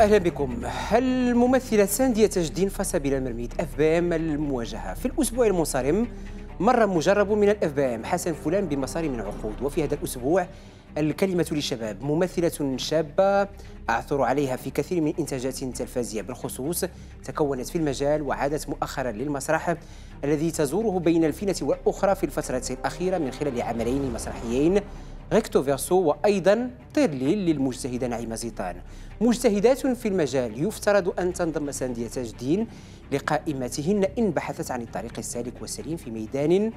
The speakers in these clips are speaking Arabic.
اهلا بكم الممثله سانديه تجدين الدين المرميد اف بي ام المواجهه في الاسبوع المنصرم مر مجرب من الاف بي ام حسن فلان بمسار من عقود وفي هذا الاسبوع الكلمة للشباب ممثلة شابة أعثر عليها في كثير من إنتاجات تلفازية بالخصوص تكونت في المجال وعادت مؤخرا للمسرح الذي تزوره بين الفينة والأخرى في الفترة الأخيرة من خلال عملين مسرحيين غيكتو فيرسو وأيضا تيرليل للمجتهدة نعيمة زيطان مجتهدات في المجال يفترض أن تنضم سندية الدين لقائمتهن إن بحثت عن الطريق السالك والسليم في ميدان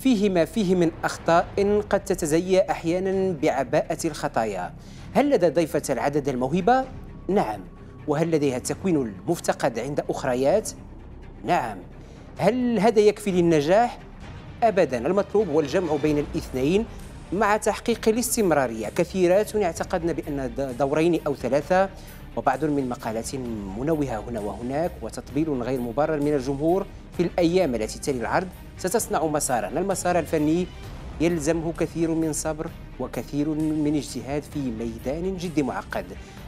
فيه ما فيه من أخطاء قد تتزيا أحيانا بعباءة الخطايا هل لدى ضيفة العدد الموهبة؟ نعم وهل لديها التكوين المفتقد عند أخريات؟ نعم هل هذا يكفي للنجاح؟ أبدا المطلوب هو الجمع بين الاثنين مع تحقيق الاستمرارية كثيرات اعتقدنا بأن دورين أو ثلاثة وبعض من مقالات منوهة هنا وهناك وتطبيل غير مبرر من الجمهور في الأيام التي تلي العرض ستصنع مسارا المسار الفني يلزمه كثير من صبر وكثير من اجتهاد في ميدان جد معقد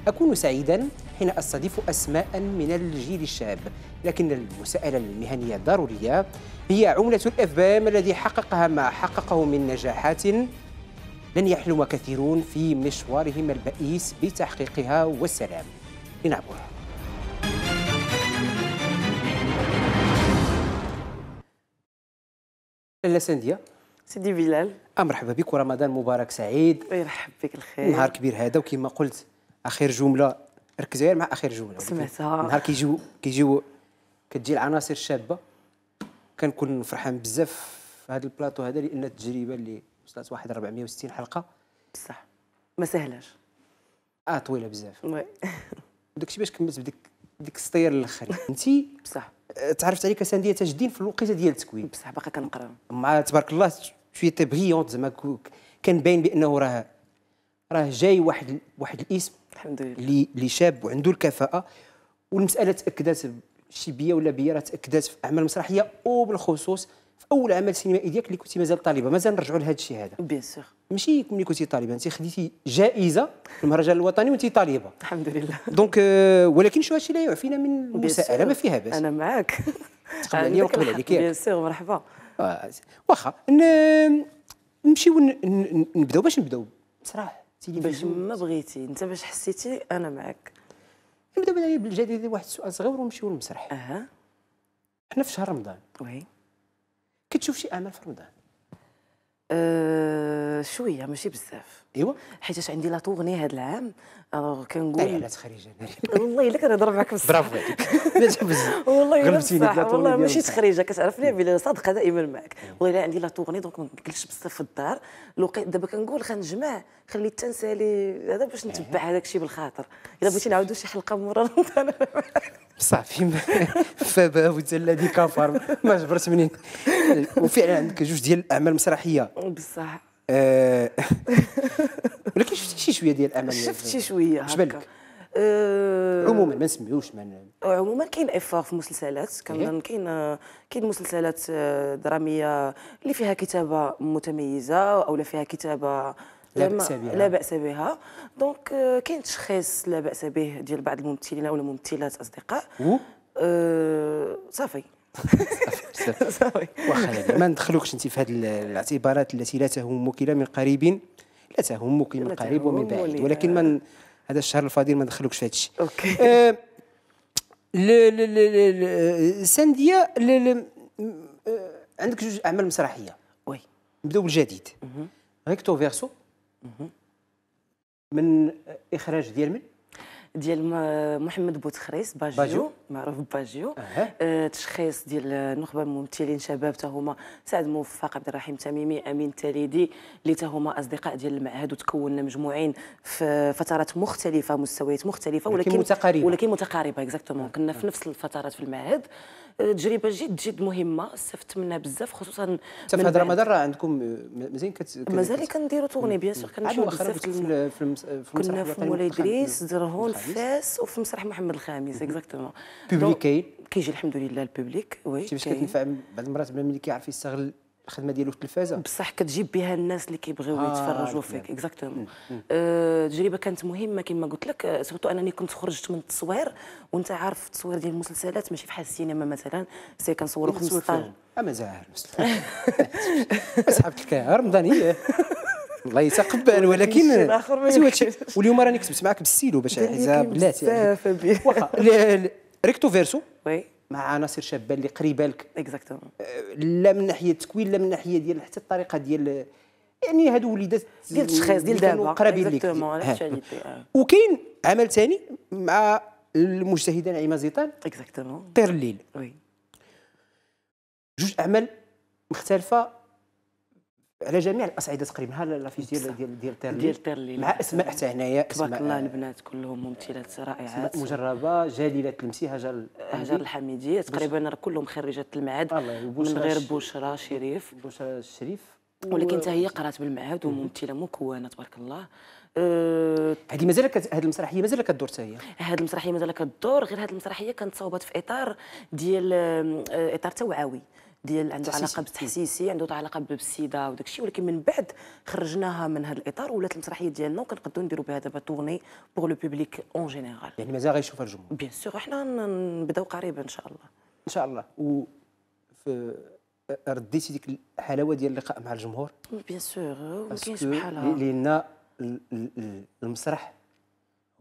أكون سعيدا حين أستضيف أسماء من الجيل الشاب لكن المساءلة المهنية الضرورية هي عملة الافبام الذي حققها ما حققه من نجاحات لن يحلم كثيرون في مشوارهم البئيس بتحقيقها والسلام لنعبرها لالا سندية سيدي بلال مرحبا بك ورمضان مبارك سعيد يرحب بك الخير نهار كبير هذا وكما قلت اخر جمله ركز غير مع اخر جمله سمعتها نهار كيجيو كيجيو كتجي العناصر الشابه كنكون فرحان بزاف في هذا البلاطو هذا لان التجربه اللي وصلت واحد 460 حلقه بصح ما سهلاش اه طويله بزاف وي داكشي باش كملت بديك ديك السطير الاخر انت بصح آه، تعرفت عليك سندية تاج الدين في الوقيته ديال التكوين بصح باقا كنقرا مع تبارك الله شويه تبغيون زعما كان باين بانه راه راه جاي واحد واحد الاسم الحمد لله اللي اللي شاب وعنده الكفاءه والمساله تاكدت شي بيا ولا بيا راه تاكدت في اعمال مسرحيه وبالخصوص في اول عمل سينمائي ديالك اللي كنتي مازال طالبه مازال نرجعوا لهذا الشيء هذا بيان سور ماشي ملي كنتي طالبه انت خديتي جائزه في المهرجان الوطني وانت طالبه الحمد لله دونك آه، ولكن شو هادشي لا يعفينا من المساءله ما فيها باس انا معاك تقبلني وقبل عليك بيان سور مرحبا آه، واخا نمشيو نبداو باش نبداو بصراحه باش ما بغيتي انت باش حسيتي انا معاك نبداو بالجديد واحد السؤال صغير ونمشيو للمسرح اها حنا في شهر رمضان وي كتشوف شي امل في رمضان أه شويه ماشي بزاف ايوا حيت عندي لا تورني هذا العام الوغ كنقول طيب، لا تخريجه يعني. والله الا كنهضر معك بصح برافو عليك والله الا بصح والله ماشي تخريجه كتعرفني بلي صادقه دائما معك والله عندي لا تورني دونك ما نكلش بزاف في الدار دابا كنقول خنجمع خلي تنسالي هذا باش نتبع إيه. هذاك الشيء بالخاطر الا بغيتي نعاودوا شي حلقه مره بصح في فابا الذي كفر ما جبرت منين وفعلا عندك جوج ديال الاعمال المسرحيه بصح آه. ولكن شفتي شي شويه ديال الامل يعني؟ شفت شي شويه هكا بالك أه عموما ما نسميوش من عموما كاين افور في المسلسلات كنظن إيه. كاين كاين مسلسلات آه، دراميه اللي فيها كتابه متميزه او فيها كتابه لا بأس بها لا بأس بها دونك آه، كاين تشخيص لا بأس به ديال بعض الممثلين او الممثلات اصدقاء أه صافي واخا ما ندخلوكش انت في هذه الاعتبارات التي لا تهمك لا من قريب لا تهمك من قريب ومن بعيد ولكن من هذا الشهر الفاضل ما ندخلوكش في هذا الشيء اوكي سانديا عندك جوج اعمال مسرحيه وي نبداو بالجديد ريكتو فيرسو من اخراج ديال من ديال محمد بوتخريس باجيو, باجيو. معروف باجيو أه. تشخيص ديال نخبه ممثلين شباب تهما سعد موفق عبد الرحيم تميمي امين التليدي اللي تهما اصدقاء ديال المعهد وتكوننا مجموعين في فترات مختلفه مستويات مختلفه ولكن متقاربه ولكن متقاربه اكزاكتومون كنا في نفس الفترات في المعهد آه، تجربه جد جد مهمه استفدت منها بزاف خصوصا في هذا رمضان راه عندكم مازال كت مازال كنديروا تورني بيان سور كنمشيو بزاف في, المسرح كنا في مولاي ادريس درهون فاس وفي مسرح محمد الخامس اكزاكتومون بوبليك كاين كيجي الحمد لله البوبليك وي كيفاش كتنفع بعض المرات بلا ملي كيعرف يستغل الخدمه ديالو في التلفازه بصح كتجيب بها الناس اللي كيبغيو آه يتفرجوا فيك اكزاكتومون التجربه آه، كانت مهمه كما قلت لك آه، سورتو انني كنت خرجت من التصوير وانت عارف التصوير ديال المسلسلات ماشي بحال السينما مثلا سي كنصوروا 15 اما آه، زاهر سحبت لك رمضان هي الله يتقبل ولكن واليوم راني كتبت معاك بالسيلو باش حيت بلاتي واخا ريكتو فيرسو وي مع عناصر شابه اللي قريبه لك اكزاكتومون آه، لا من ناحيه التكوين لا من ناحيه ديال حتى الطريقه ديال يعني هادو وليدات ديال التشخيص ديال دابا قرابين ليك آه. وكاين عمل ثاني مع المجتهده نعيمه زيطان اكزاكتومون طير الليل وي جوج اعمال مختلفه على جميع الاصعده تقريبا ها لافيش ديال ديال ديال تيرلي ديال تيرلي مع اسماء حتى هنايا تبارك الله البنات كلهم ممثلات رائعات اسماء مجربه جليله تلمسي هاجر هاجر الحميديه تقريبا راه كلهم خريجات المعهد من غير بشرى شريف بشرى الشريف ولكن حتى هي قرات بالمعهد وممثله مكونه تبارك الله أه هذه مازال هذه المسرحيه مازال كدور حتى هي هذه المسرحيه مازال كدور غير هذه المسرحيه كانت صوبت في اطار ديال أه، اطار توعوي ديال عنده علاقه بالتحسيسي عنده علاقه بالسيده وداك الشيء ولكن من بعد خرجناها من هذا الاطار ولات المسرحيه ديالنا وكنقدروا نديروا بها دابا تورني بوغ لو بوبليك اون جينيرال يعني مازال غيشوفها الجمهور بيان سور حنا نبداو قريبا ان شاء الله ان شاء الله و رديتي ديك الحلاوه ديال اللقاء مع الجمهور بيان سور ما كاينش بحالها لان المسرح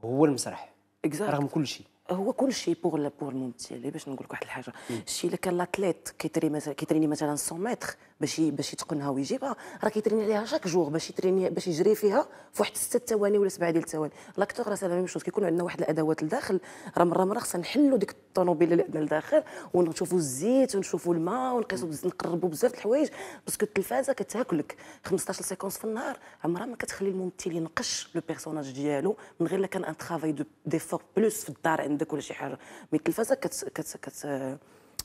هو المسرح exact. رغم كل شيء هو كل شيء بور بور الممثل باش نقول لك واحد الحاجه الشيء اللي كان لاتليت كيتريني مثلا 100 متر باش باش يتقنها ويجيبها آه، راه كيتريني عليها شاك جوغ باش يتريني باش يجري فيها في واحد سته ثواني ولا سبعه ديال الثواني لاكتور راه سالام شوز كيكون عندنا واحد الادوات لداخل راه مره مره خصنا نحلوا ديك الطونوبيل اللي عندنا لداخل ونشوفوا الزيت ونشوفوا الماء ونقيسوا نقربوا بزاف د الحوايج باسكو التلفازه كتاكلك 15 سيكونس في النهار عمرها ما كتخلي الممثل ينقش لو بيرسوناج ديالو من غير لا كان ان ترافاي دو ديفور بلوس في الدار عندك ولا شي حاجه مي التلفازه كت كت كت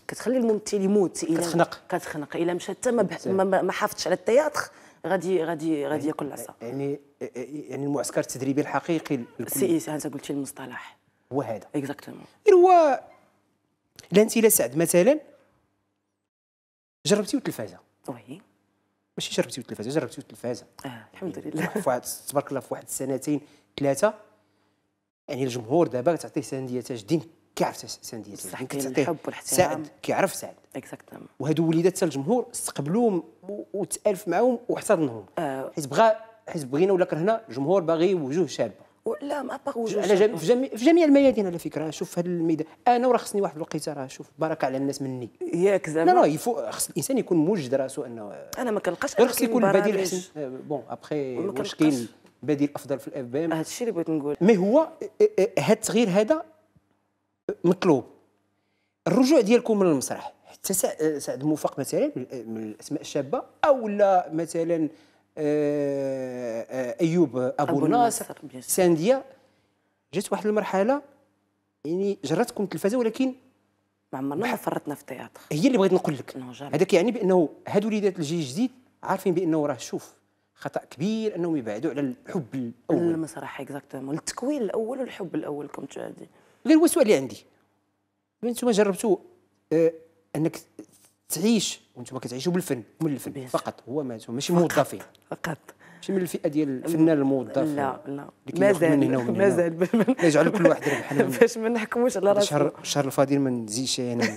كتخلي الممثل يموت كتخنق كتخنق الا مشى حتى ما, ما, ما حافظش على التياتر غادي غادي يعني غادي ياكل العصا يعني يعني المعسكر التدريبي الحقيقي سي اي انت قلتي المصطلح هو هذا اكزاكتومون هو لا انت لا سعد مثلا جربتي التلفازه وي ماشي جربتي التلفازه جربتي التلفازه آه. الحمد يعني لله واحد تبارك الله في واحد السنتين ثلاثه يعني الجمهور دابا تعطيه سنديه تاج دين يعني كيعرف سانديز الزلج الحب والاحترام سعد كيعرف سعد اكزاكتومون وهادو وليدات تاع الجمهور استقبلوهم وتالف معاهم واحتضنهم آه. حيت بغى حيت بغينا ولا كرهنا الجمهور باغي وجوه شابه لا ما باغ وجوه على جميع في جميع في جميع الميادين على فكره شوف هذا الميدان انا وراه خصني واحد الوقيته راه شوف بركه على الناس مني ياك زعما لا لا خص الانسان يكون موجد راسه انه انا ما كنلقاش غير خص يكون البديل احسن آه، بون ابخي واش كاين بديل افضل في الاف بي ام هذا الشيء اللي بغيت نقول مي هو هذا آه، آه، التغيير هذا مطلوب الرجوع ديالكم من المسرح حتى آه، سعد موفق مثلا من الاسماء الشابه او لا مثلا آه، آه، ايوب ابو, أبو ناصر سانديه جات واحد المرحله يعني جرتكم التلفازه ولكن ما عمرنا ما فرطنا في التياتر هي اللي بغيت نقول لك هذاك يعني بانه هاد وليدات الجيل الجديد عارفين بانه راه شوف خطا كبير انهم يبعدوا على الحب الاول المسرح اكزاكتومون التكوين الاول والحب الاول كنت هذه غير هو السؤال اللي عندي انتم جربتوا آه انك تعيش وانتم كتعيشوا بالفن من الفن فقط هو ما ماشي موظفين فقط ماشي من الفئه ديال الفنان الموظف لا لا مازال مازال يجعل كل واحد ربح باش ما نحكموش على راسنا الشهر الشهر الفاضي ما نزيدش انا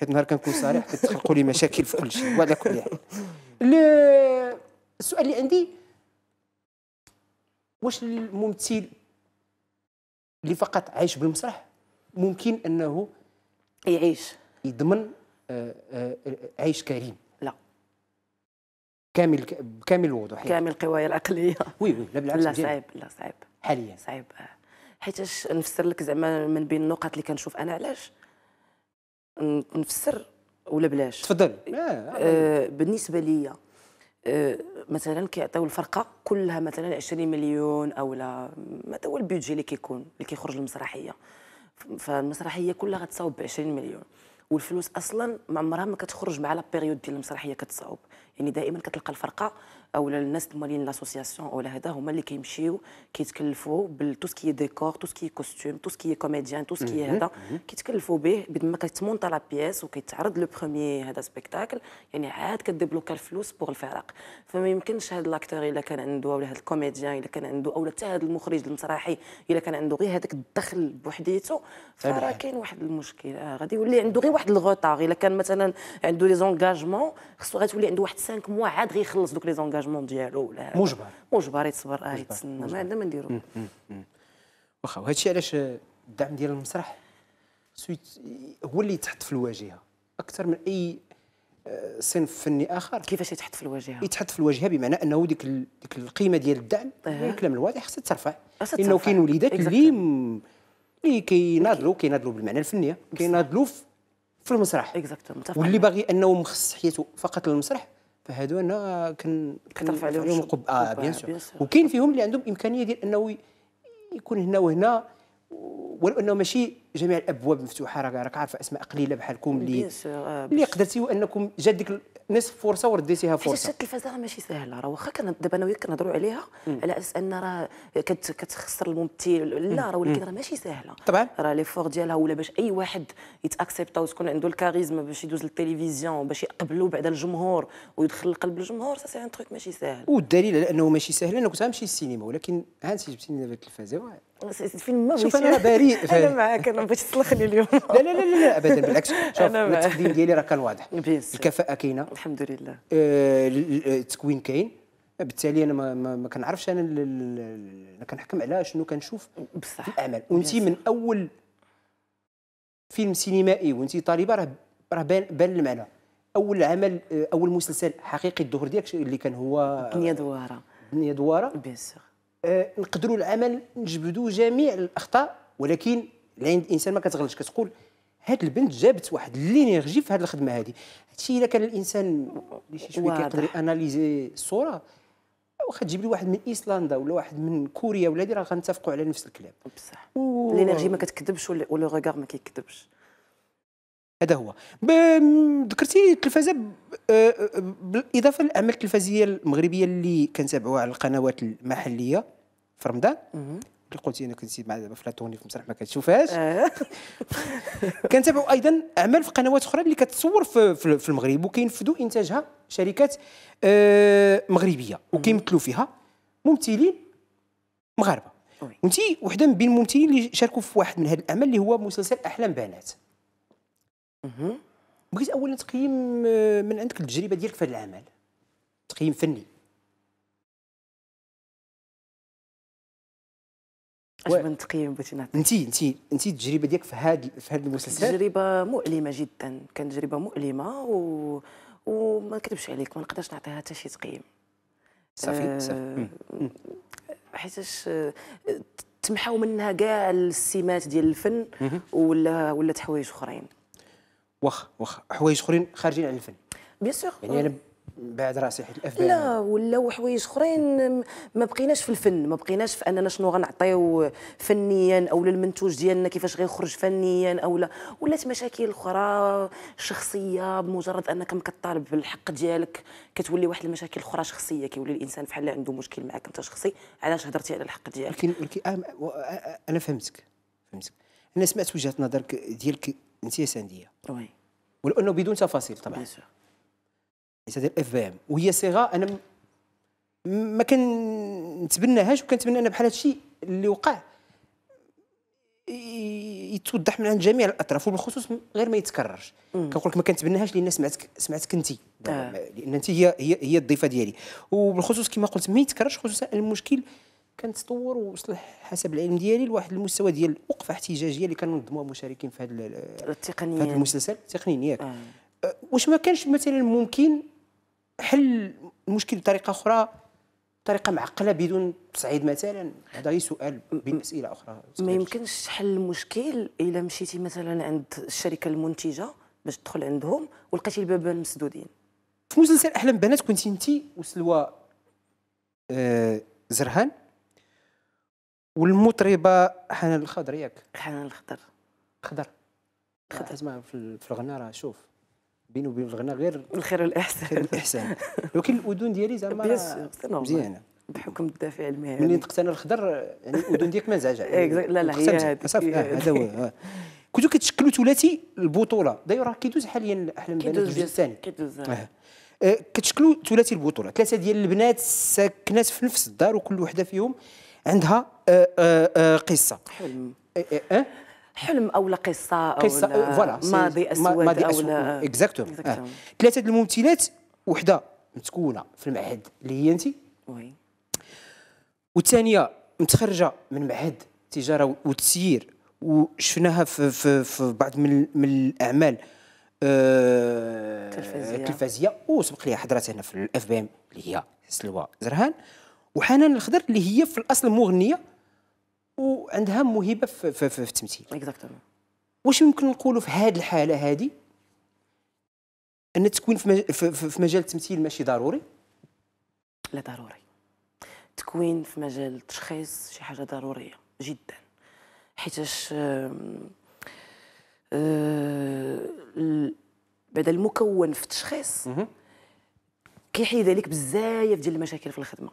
حيت نهار كنكون صريح كتخلقوا لي مشاكل في كل شيء وعلى كل حال السؤال اللي عندي واش الممثل اللي فقط عايش بالمسرح ممكن انه يعيش يضمن آه، آه، عيش كريم لا كامل بكامل الوضوح كامل القوايا العقليه وي وي لا بالعكس لا صعيب لا صعيب حاليا صعيب حيتاش نفسر لك زعما من بين النقط اللي كنشوف انا علاش نفسر ولا بلاش تفضل آه, آه، بالنسبه ليا آه، مثلا كيعطيو الفرقه كلها مثلا 20 مليون او لا هذا هو البيدجي اللي كيكون اللي كيخرج المسرحيه فالمسرحيه كلها غتصاوب ب 20 مليون والفلوس اصلا ما عمرها ما كتخرج مع لا بيريود ديال المسرحيه كتصاوب يعني دائما كتلقى الفرقه او الناس المالين لاسوسياسيون ولا هذا هما اللي كيمشيو كيتكلفوا بالتو سكي ديكور تو سكي كوستيم تو سكي كوميديان تو سكي هذا mhm. كيتكلفوا به بيد ما كتمونط لا بياس وكيتعرض لو بروميي هذا سبيكتاكل يعني عاد كديبلوكا الفلوس بوغ الفرق فما يمكنش هذا لاكتور الا كان عنده ولا هذا الكوميديان الا كان عنده او حتى هذا المخرج المسرحي الا كان عنده غير هذاك الدخل بوحديته فراه كاين واحد المشكل آه غادي يولي عنده غير واحد الغوطار الا كان مثلا عنده لي زونكاجمون خصو غتولي عنده واحد 5 موا عاد غيخلص دوك لي زونكاجمون لونجاجمون ديالو ولا مجبر مجبر يتصبر اه يتسنى ما عندنا ما نديرو واخا وهادشي علاش الدعم ديال المسرح سويت هو اللي يتحط في الواجهه اكثر من اي آه، صنف فني اخر كيفاش يتحط في الواجهه يتحط في الواجهه بمعنى انه ديك ال... ديك القيمه ديال الدعم الكلام الواضح خصها ترفع لانه كاين وليدات اللي اللي كيناضلوا كيناضلوا بالمعنى الفنيه كيناضلوا في المسرح واللي باغي انه مخصص حياته فقط للمسرح فهذو انا كن كنرفع عليهم القبعه آه بيان سور وكاين فيهم اللي عندهم امكانيه ديال انه يكون هنا وهنا ولو انه ماشي جميع الابواب مفتوحه راك راك عارفه اسماء قليله بحالكم اللي آه، اللي قدرتي انكم جات ديك نصف فرصه ورديتيها فرصه حيت التلفازه راه ماشي سهله راه واخا دابا انا وياك كنهضروا عليها على اساس ان راه كتخسر الممثل لا راه ولكن راه ماشي سهله طبعا راه فور ديالها ولا باش اي واحد يتاكسبتا وتكون عنده الكاريزما باش يدوز للتلفزيون باش يقبلوا بعد الجمهور ويدخل لقلب الجمهور سا سي ان تروك ماشي سهل والدليل على انه ماشي سهل انا كنت غنمشي للسينما ولكن هانتي جبتيني دابا التلفازه الفيلم شوف انا بريء انا معاك انا بغيت تسلخني اليوم لا لا لا لا ابدا بالعكس شوف التقديم ديالي راه كان واضح الكفاءه كاينه الحمد لله آه، التكوين كاين بالتالي انا ما, ما, ما كنعرفش انا انا كنحكم على شنو كنشوف بصح الاعمال وانت من اول فيلم سينمائي وانت طالبه راه راه بان المعنى اول عمل آه، اول مسلسل حقيقي الظهور ديالك اللي كان هو بنيه دواره بنيه دواره بيان سور آه، نقدروا العمل نجبدوا جميع الاخطاء ولكن عند الانسان ما كتغلطش كتقول هاد البنت جابت واحد لينيرجي في هاد الخدمه هادي هادشي الا كان الانسان شي شويه كيقدر اناليزي الصوره واخا تجيب لي واحد من ايسلندا ولا واحد من كوريا ولا هادي راه غنتفقوا على نفس الكلام بصح و... ما كتكذبش ولو ريغار ما كيكذبش هذا هو ذكرتي التلفازه آه، آه، بالاضافه للاعمال التلفازيه المغربيه اللي كنتابعوها على القنوات المحليه في رمضان اللي قلتي انا كنت مع دابا فلاتوني في المسرح ما كتشوفهاش آه. كنتابعوا ايضا اعمال في قنوات اخرى اللي كتصور في, في المغرب وكينفذوا انتاجها شركات مغربيه وكيمثلوا فيها ممثلين مغاربه وانت وحده من بين الممثلين اللي شاركوا في واحد من هذه الاعمال اللي هو مسلسل احلام بنات بغيت اولا تقييم آه، من عندك التجربه ديالك في هذا العمل تقييم فني اش من تقييم بغيتي نعطيك انت انت انت التجربه ديالك في هذا في هذا المسلسل تجربه مؤلمه جدا كانت تجربه مؤلمه و وما نكذبش عليك ما نقدرش نعطيها حتى شي تقييم صافي أه صافي حيتاش آه، تمحاو منها كاع السمات ديال الفن ولا ولا حوايج اخرين واخا واخا حوايج اخرين خارجين عن الفن بيان سور يعني انا بعد راسي حيت الاف لا ولاو حوايج اخرين ما بقيناش في الفن ما بقيناش في اننا شنو غنعطيو فنيا او للمنتوج ديالنا كيفاش غيخرج فنيا او لا ولات مشاكل اخرى شخصيه بمجرد انك كطالب بالحق ديالك كتولي واحد المشاكل اخرى شخصيه كيولي الانسان بحال عنده مشكل معك انت شخصي علاش هضرتي على الحق ديالك ولكن ولكن آه، آه، آه، انا فهمتك فهمتك انا سمعت وجهه نظرك ديالك جنسيه سنديه وي ولانه بدون تفاصيل طبعا اف الاف ام وهي صيغه انا ما كنتبناهاش وكنتمنى ان بحال هذا الشيء اللي وقع يتوضح من عند جميع الاطراف وبالخصوص غير ما يتكررش كنقول لك ما كنتبناهاش لان سمعتك سمعتك انت آه. لان انت هي هي هي الضيفه ديالي وبالخصوص كما قلت ما يتكررش خصوصا المشكل كنتطور ووصل حسب العلم ديالي لواحد المستوى ديال الوقفه احتجاجيه اللي كننظموها المشاركين في هذا التقنيين في هذا المسلسل التقنيين ياك آه. آه. واش ما كانش مثلا ممكن حل المشكل بطريقه اخرى بطريقه معقله بدون تصعيد مثلا هذا غير سؤال بين اسئله اخرى ما يمكنش حل المشكل الا مشيتي مثلا عند الشركه المنتجه باش تدخل عندهم ولقيتي البابان مسدودين في مسلسل احلام بنات كنت انت وسلوى آه زرهان والمطربه حنان الخضر ياك حنان الخضر خضر خضر اسمع في, الغناء راه شوف بيني وبين الغناء غير الخير والاحسان الخير والاحسان ولكن الاذن ديالي زعما مزيانه بحكم الدافع المهني ملي تقتنى الخضر يعني الاذن ديالك ما نزعجها إيه، لا لا هي هذيك صافي آه، هذا هو آه. كنتو كتشكلوا ثلاثي البطوله دايو راه كيدوز حاليا احلام بنات الجزء الثاني كيدوز آه, آه، كتشكلوا ثلاثي البطوله ثلاثه ديال البنات ساكنات في نفس الدار وكل وحده فيهم عندها أه، أه، أه، قصه حلم حلم او قصه او قصه فوالا ماضي اسود ماضي اسود اكزاكتومون ثلاثه الممثلات وحده متكونه في المعهد اللي هي انت وي والثانيه متخرجه من معهد التجاره والتسيير وشفناها في, في, في بعض من, من الاعمال التلفزيه التلفزيه وسبق لي حضرات هنا في الاف بي ام اللي هي سلوى زرهان وحنان الخضر اللي هي في الاصل مغنيه عندها موهبه في, في, في التمثيل اكزاكتومون واش ممكن نقولوا في هذه الحاله هذه ان التكوين في مجال التمثيل ماشي ضروري لا ضروري التكوين في مجال التشخيص شي حاجه ضروريه جدا حيتاش آه، بعد المكون في التشخيص كيحيد عليك بزاف ديال المشاكل في الخدمه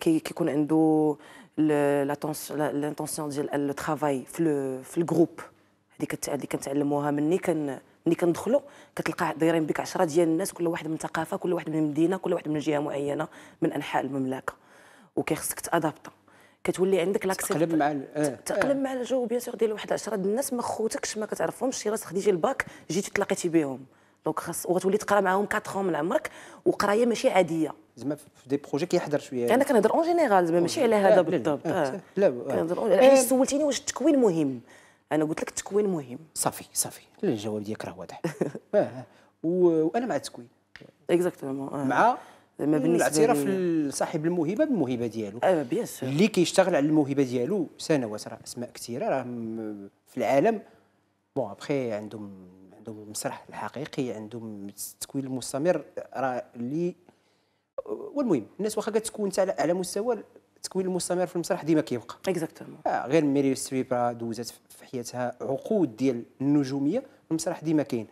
كيكون عنده لانتونسيون ديال الترافاي في في الجروب هذيك هذيك كنتعلموها مني كان ملي كندخلوا كتلقى دايرين بك 10 ديال الناس كل واحد من ثقافه كل واحد من مدينه كل واحد من جهه معينه من انحاء المملكه وكيخصك تادابتا كتولي عندك لاكسي تقلب مع تقلب مع الجو بيان سور ديال واحد 10 ديال الناس ما خوتكش ما كتعرفهمش شي راس خديتي الباك جيتي تلاقيتي بهم دونك خاص وغتولي تقرا معاهم 4 من عمرك وقرايه ماشي عاديه زعما في دي بروجي كيحضر شويه انا كنهضر اون جينيرال زعما ماشي على هذا بالضبط لا آه. آه. كنهضر آه. سولتيني واش التكوين مهم انا قلت لك التكوين مهم صافي صافي الجواب ديالك راه واضح وانا مع التكوين اكزاكتومون مع زعما بالنسبه الاعتراف لصاحب الموهبه بالموهبه ديالو اه اللي كيشتغل على الموهبه ديالو سنوات راه اسماء كثيره راه في العالم بون ابخي عندهم عندهم المسرح الحقيقي عندهم التكوين المستمر راه اللي والمهم الناس واخا كتكون على اعلى مستوى التكوين المستمر في المسرح ديما كيبقى اكزاكتومون آه غير ميري ستريب راه دوزات في حياتها عقود ديال النجوميه المسرح ديما كاين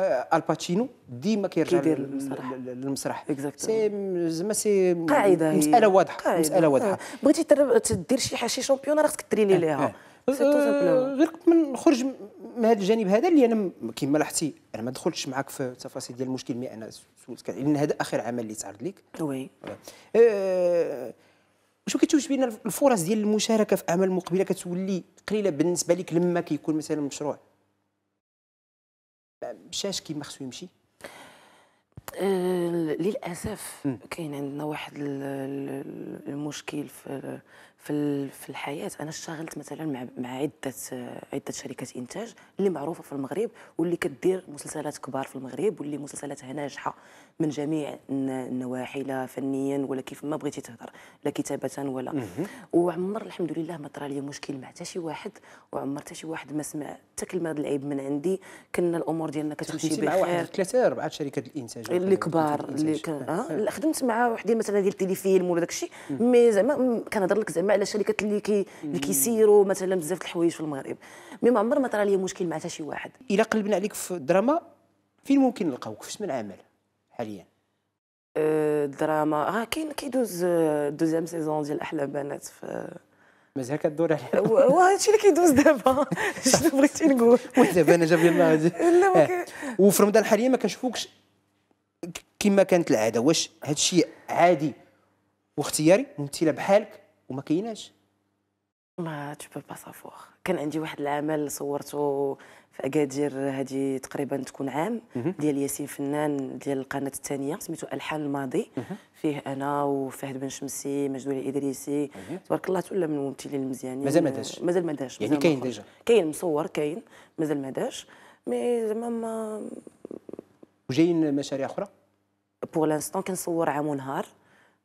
آه الباتشينو ديما كيرجع للمسرح اكزاكتومون سي زعما سي قاعده مساله واضحه قاعدة. مساله واضحه آه. بغيتي تدير شي حاجه شي شامبيون راه خصك تريني آه، ليها آه. آه. غير من نخرج من هذا الجانب هذا اللي انا كما لاحظتي انا ما دخلتش معك في التفاصيل ديال المشكل مي انا سولتك لان هذا اخر عمل اللي تعرض لك وي أه شو كتشوف بان الفرص ديال المشاركه في اعمال مقبله كتولي قليله بالنسبه لك لما كيكون مثلا مشروع مشاش أه، كيما خصو يمشي أه، للاسف كاين عندنا واحد المشكل في في في الحياه انا اشتغلت مثلا مع مع عده عده شركات انتاج اللي معروفه في المغرب واللي كدير مسلسلات كبار في المغرب واللي مسلسلاتها ناجحه من جميع النواحي لا فنيا ولا كيف ما بغيتي تهضر لا كتابه ولا وعمر الحمد لله ما طرا لي مشكل مع حتى شي واحد وعمر حتى شي واحد ما سمع حتى كلمه العيب من عندي كنا الامور ديالنا كتمشي بخير مع واحد ثلاثه اربعه شركات الانتاج اللي كبار اللي آه. آه، خدمت مع وحدين مثلا ديال تيليفيلم ولا داك الشيء مي زعما كنهضر لك زعما على الشركات اللي كي اللي كيسيروا مثلا بزاف الحوايج في المغرب مي ما عمر ما طرا لي مشكل مع حتى شي واحد الا قلبنا عليك في الدراما فين ممكن نلقاوك في من عمل حاليا أه، الدراما آه كاين كيدوز دوزيام سيزون ديال احلام بنات في مازال كدور عليها واه هادشي اللي كيدوز دابا شنو بغيتي نقول دابا انا جاب لي لا آه. وفي رمضان حاليا ما كنشوفوكش كما كانت العاده واش هادشي عادي واختياري ممثله بحالك وما كايناش ما تو با سافور كان عندي واحد العمل صورته في اكادير هذه تقريبا تكون عام ديال ياسين فنان ديال القناه الثانيه سميتو الحان الماضي فيه انا وفهد بن شمسي مجدول الادريسي تبارك الله تولى من الممثلين المزيانين مازال ما داش مازال ما داش يعني كاين ديجا كاين مصور كاين مازال ما داش مي زعما ما وجايين مشاريع اخرى بور لانستون كنصور عام ونهار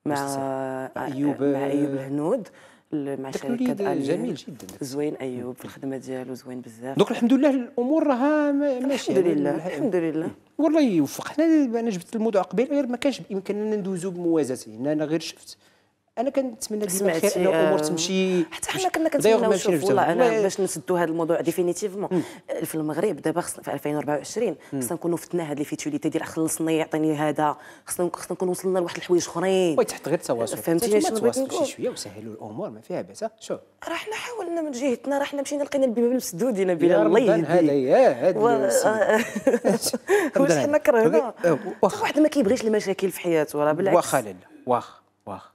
مع آه، ايوب مع ايوب الهنود مع شركه جميل جدا زوين ايوب في الخدمه ديالو زوين بزاف دونك الحمد لله الامور راها ماشيه الحمد لله الحمد لله والله يوفق حنا انا جبت الموضوع قبيل غير ما كانش بامكاننا ندوزو بموازاته انا غير شفت انا كنتمنى ديما خير ان الامور آه، تمشي حتى حنا كنا كنتمنى والله انا باش نسدوا هذا الموضوع ديفينيتيفمون في المغرب دابا خصنا في 2024 خصنا نكونوا فتنا هذه الفيتوليتي ديال خلصني يعطيني هذا خصنا خصنا نكون وصلنا لواحد الحوايج اخرين تحت غير التواصل فهمتي شنو بغيت نقول شويه وسهلوا الامور ما فيها باس شوف راه حنا حاولنا من جهتنا راه حنا مشينا لقينا مسدود مسدودين بلا الله يهديك هذا يا هذا آه. واش حنا كرهنا أه، واحد ما كيبغيش المشاكل في حياته راه بالعكس واخا لا واخا واخا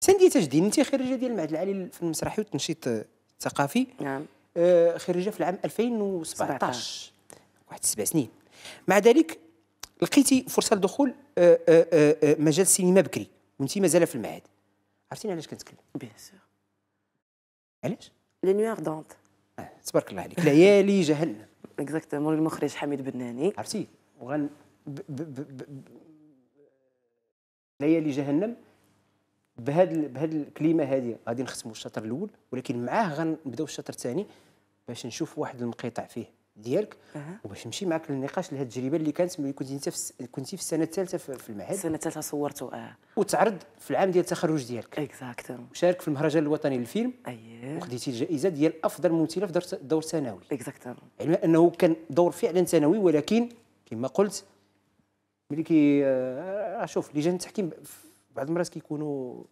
سندي تجديد انت خريجه ديال المعهد العالي في المسرحي والتنشيط الثقافي نعم آه خريجه في العام 2017 واحد سبع سنين مع ذلك لقيتي فرصه لدخول آه، آه، آه، مجال السينما بكري وانت مازال في المعهد عرفتيني علاش كنتكلم بيان سور علاش لي نوي اردونت تبارك الله عليك ليالي جهنم اكزاكتومون المخرج حميد بناني عرفتي وغن ب ب ب ب ليالي جهنم بهاد بهاد الكلمه هذه غادي نختموا الشطر الاول ولكن معاه غنبداو الشطر الثاني باش نشوف واحد المقيطع فيه ديالك أه. وباش نمشي معك للنقاش لهاد التجربه اللي كانت ملي كنت انت كنت كنتي في السنه الثالثه في المعهد السنه الثالثه صورته اه وتعرض في العام ديال التخرج ديالك اكزاكتوم وشارك في المهرجان الوطني للفيلم اييه وخديتي الجائزه ديال افضل ممثله في دور ثانوي اكزاكتوم علما انه كان دور فعلا ثانوي ولكن كما قلت ملي كي اشوف آه، شوف لجان التحكيم بعض المرات كيكونوا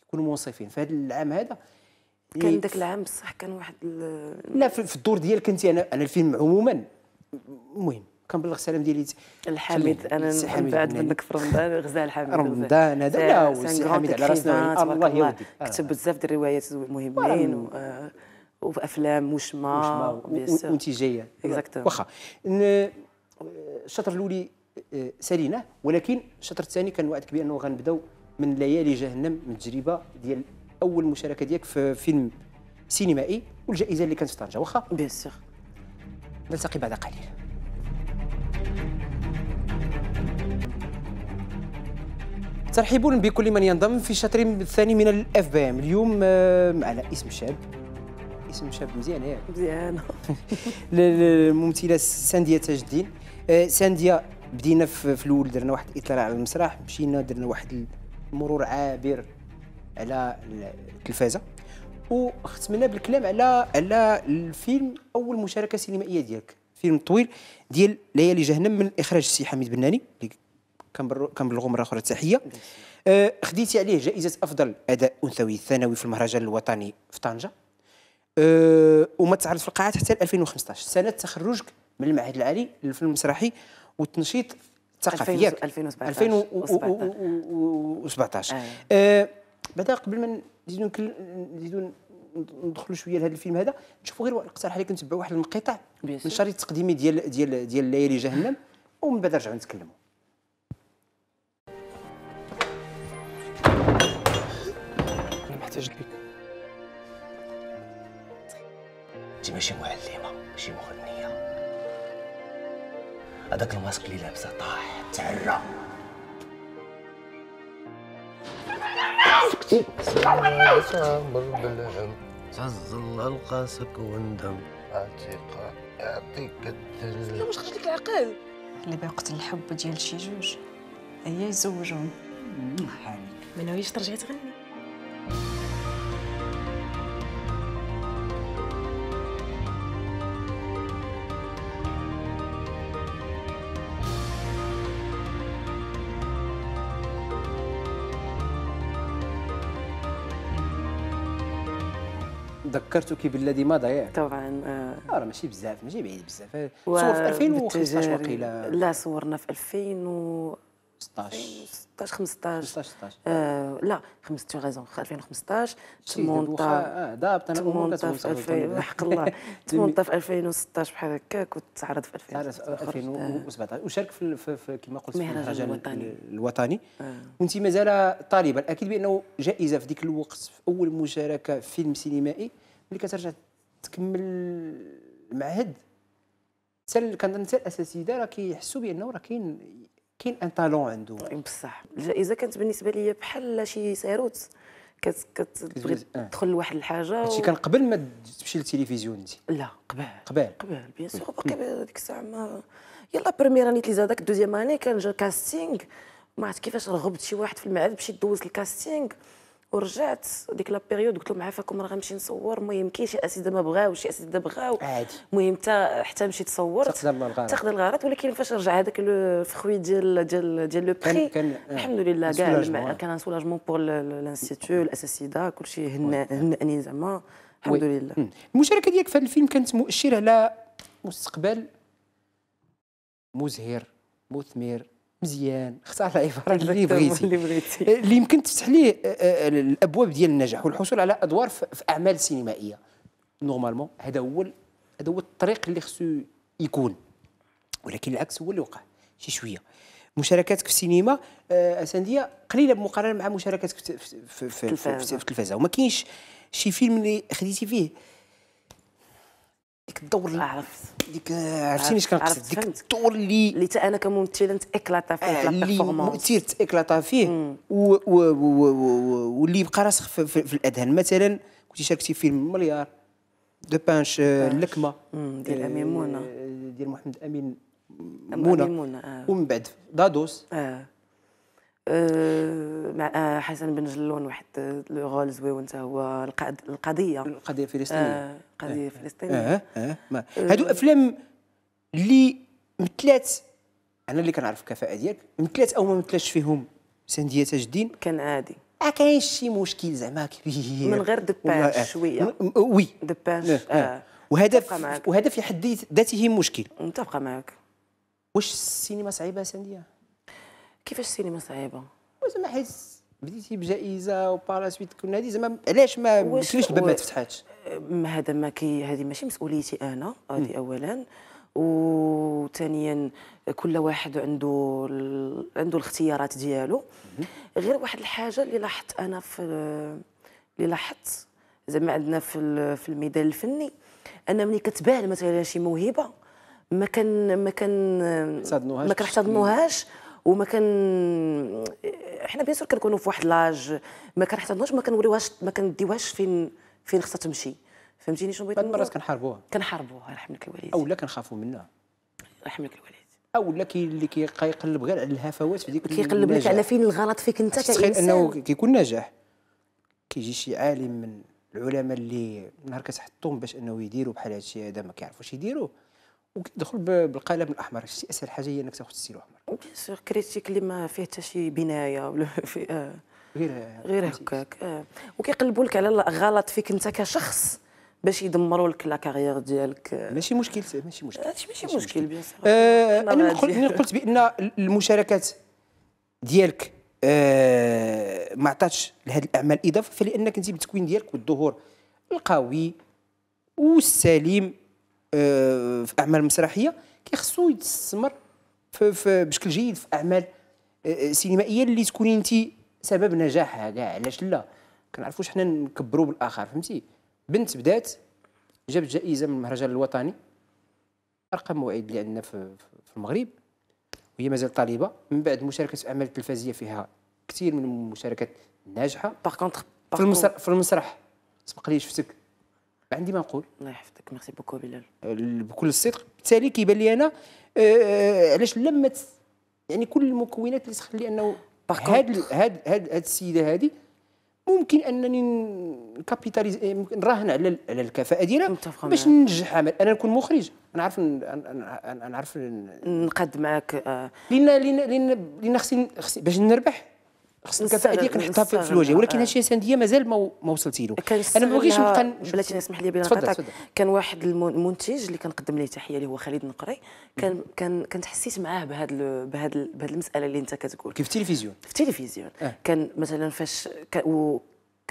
كيكونوا منصفين في هذا العام هذا كان ذاك إيه، العام بصح كان واحد لا في الدور ديالك انت انا انا الفيلم عموما المهم كان بالله السلام ديالي الحميد انا من بعد منك في رمضان غزال الحميد رمضان هذا لا آه، وسي على راسنا آه، الله يهديك كتب آه. بزاف ديال الروايات مهمين وافلام وفي افلام وشما وانت جايه واخا الشطر الاولي ساليناه ولكن الشطر الثاني كان وعدك بانه غنبداو من ليالي جهنم من تجربه ديال اول مشاركه ديالك في فيلم سينمائي والجائزه اللي كانت في طنجه واخا بيان سيغ نلتقي بعد قليل ترحبون بكل من ينضم في الشطر الثاني من الاف بي ام اليوم معنا اسم شاب اسم شاب مزيان ياك مزيان الممثله سانديه تاج الدين آه، سانديه بدينا في الاول درنا واحد الاطلاع على المسرح مشينا درنا واحد مرور عابر على التلفازه وختمنا بالكلام على على الفيلم اول مشاركه سينمائيه ديالك فيلم طويل ديال ليالي جهنم من اخراج السي حميد بناني اللي كنبلغوا مره اخرى التحيه آه خديتي عليه جائزه افضل اداء انثوي ثانوي في المهرجان الوطني في طنجه أه وما تعرض في القاعات حتى 2015 سنه تخرجك من المعهد العالي للفيلم المسرحي والتنشيط ثقافي ياك 2017 آه، بعدا قبل ما نزيدو نزيدو ندخلوا شويه لهذا الفيلم هذا نشوفوا غير اقتراح عليك نتبعوا واحد المقطع من الشريط التقديمي ديال ديال ديال ليالي جهنم ومن بعد نرجعوا نتكلموا انا محتاج ليك انت ماشي معلمه ماشي مخلوقه هذاك الماسك اللي لابسه طاح تعرى سكتي عز الله القاسك وندم عتيقة يعطيك الدل لا واش خرج لك العقل اللي باقت الحب ديال شي جوج هي يزوجهم ما منو يشترجع تغني ذكرتك بالذي ما ياك طبعا آه. اه راه ماشي بزاف ماشي بعيد بزاف آه، و... صور في 2015 وقيلا لا صورنا في 2000 و 16 16 15 16 16 آه لا 15 تو غازون 2015 18 اه ضابط انا 2000 حق الله 18 في 2016 بحال هكاك وتعرض في 2017 وشارك في, في, في كما قلت في المهرجان الوطني, الوطني. آه. وانت مازال طالبا اكيد بانه جائزه في ذيك الوقت في اول مشاركه فيلم سينمائي ملي كترجع تكمل المعهد حتى كنظن حتى الاساتذه راه كيحسوا بانه راه كاين كاين ان طالون عنده بصح الجائزه كانت بالنسبه لي بحال شي سيروت كتبغي آه. تدخل لواحد الحاجه هادشي كان قبل ما تمشي للتلفزيون انت لا قبل قبل قبل بيان سور باقي ديك الساعه ما يلا بريمير اني تليز هذاك دوزيام اني كان جا كاستينغ ما عرفت كيفاش رغبت شي واحد في المعهد باش يدوز الكاستينغ ورجعت ديك لا بيريود قلت لهم عافاكم راه غنمشي نصور المهم كاين شي اسيده ما بغاوش شي اسيده بغاو المهم حتى حتى مشيت صورت تاخذ الغرض ولكن فاش رجع هذاك الفخوي ديال ديال ديال لو بري الحمد آه. لله كاع كان ان سولاجمون بور لانستيتو الاساسيده كلشي هنأني زعما الحمد لله المشاركه ديالك في هذا الفيلم كانت مؤشر على مستقبل مزهر مثمر مزيان اختار العباره اللي بغيتي اللي بغيتي اللي يمكن تفتح ليه آه، آه، الابواب ديال النجاح والحصول على ادوار في اعمال سينمائيه نورمالمون هذا هو هذا هو الطريق اللي خصو يكون ولكن العكس هو اللي وقع شي شويه مشاركاتك في السينما آه، اسانديه قليله بمقارنه مع مشاركاتك في في, في, في التلفازه وما كاينش شي فيلم اللي خديتي فيه ديك الدور عرفت ديك عرفتيني اش كنقصد ديك الدور اللي اللي حتى انا كممثله تاكلاطا فيه في البيرفورمانس مؤثر تاكلاطا فيه واللي بقى راسخ في, في, في الاذهان مثلا كنت شاركتي في فيلم مليار دو بانش اللكمه آه، ديال آه، امين منى ديال محمد امين منى آه. ومن بعد دادوس مع حسن بن جلون واحد لو غول زويون حتى هو القضيه القضيه الفلسطينيه قضيه آه، آه، فلسطينيه اه اه, آه. هادو افلام اللي مثلات انا اللي كنعرف الكفاءه ديالك مثلات او ما مثلاتش فيهم سنديه تاج الدين كان عادي ما آه، كاينش شي مشكل زعما كبير من غير دباش شويه وي دباش آه. آه. وهدف وهذا في حد ذاته مشكل متفقه معك واش السينما صعيبه سنديه كيفاش السينما صعيبه زعما حيت بديتي بجائزه وباراسويت كنا هذه زعما علاش ما علاش الباب ما تفتحاتش هذا ما كي هذه ماشي مسؤوليتي انا هذه اولا وثانيا كل واحد عنده عنده الاختيارات ديالو غير واحد الحاجه اللي لاحظت انا في اللي لاحظت زعما عندنا في في الميدان الفني انا ملي كتبان مثلا شي موهبه ما كان ما كان ما كنحتضنوهاش وما كان حنا بيان سور كنكونوا في واحد لاج ما كنحتضنوش ما كنوريوهاش ما كنديوهاش فين فين خصها تمشي فهمتيني شنو بغيت بعض المرات كنحاربوها كنحاربوها يرحم لك الوالد اولا كنخافوا منها يرحم لك الوالد اولا كي اللي كيقلب غير على الهفوات في ديك كيقلب لك على فين الغلط فيك انت كانسان تخيل انه كيكون ناجح كيجي شي عالم من العلماء اللي نهار كتحطهم باش انه يديروا بحال هادشي هذا ما كيعرفوش يديروا وكيدخل بالقلم الاحمر شتي اسهل حاجه هي انك تاخذ السيلو الاحمر كريتيك اللي ما فيه حتى شي بنايه ولا فيه آه. غير غير هكاك اه وكيقلبوا لك على غلط فيك انت كشخص باش يدمروا لك لا كارير ديالك ماشي مشكل ماشي مشكل هادشي ماشي مشكل, مشكل. بيان آه انا قلت بان المشاركات ديالك آه ما عطاتش لهذه الاعمال اضافه فلانك انت بالتكوين ديالك والظهور القوي والسليم آه في اعمال مسرحيه كيخصو يتستمر بشكل جيد في اعمال آه, آه، سينمائيه اللي تكوني انت سبب نجاحها كاع علاش لا كنعرفوش حنا نكبروا بالاخر فهمتي بنت بدات جابت جائزه من المهرجان الوطني ارقى موعد اللي عندنا في, المغرب وهي مازال طالبه من بعد مشاركه في اعمال تلفزيه فيها كثير من المشاركات الناجحه باغ كونتخ في المسرح في المسرح سبق لي شفتك عندي ما نقول الله يحفظك ميرسي بوكو بلال بكل الصدق بالتالي كيبان لي انا آه، آه، علاش لما يعني كل المكونات اللي تخلي انه هاد هاد هاد هاد السيده هادي ممكن انني نكابيتاليز نراهن على على الكفاءه ديالها باش ننجح عمل انا نكون مخرج نعرف نعرف نقد معاك لان لان لان خصني باش نربح خصنا تاديك نحطها في الوجه ولكن آه. هادشي سنديه مازال ما, وصلتي له انا ما بغيتش نبقى بلاتي نسمح لي بنقطعك كان واحد المنتج اللي كنقدم ليه تحيه اللي هو خالد نقري كان كان كنت حسيت معاه بهذا بهذا بهذا المساله اللي انت كتقول كيف التلفزيون في التلفزيون أه. كان مثلا فاش